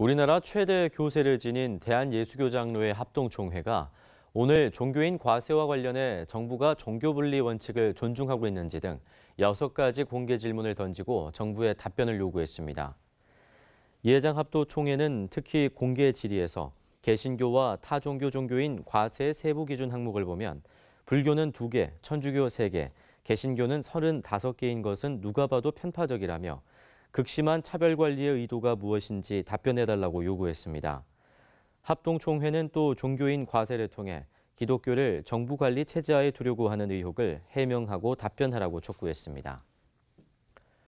우리나라 최대 교세를 지닌 대한예수교장로의 합동총회가 오늘 종교인 과세와 관련해 정부가 종교분리 원칙을 존중하고 있는지 등 6가지 공개 질문을 던지고 정부의 답변을 요구했습니다. 예장 합동총회는 특히 공개 질의에서 개신교와 타종교 종교인 과세 세부 기준 항목을 보면 불교는 2개, 천주교 3개, 개신교는 35개인 것은 누가 봐도 편파적이라며 극심한 차별 관리의 의도가 무엇인지 답변해달라고 요구했습니다. 합동총회는 또 종교인 과세를 통해 기독교를 정부 관리 체제하에 두려고 하는 의혹을 해명하고 답변하라고 촉구했습니다.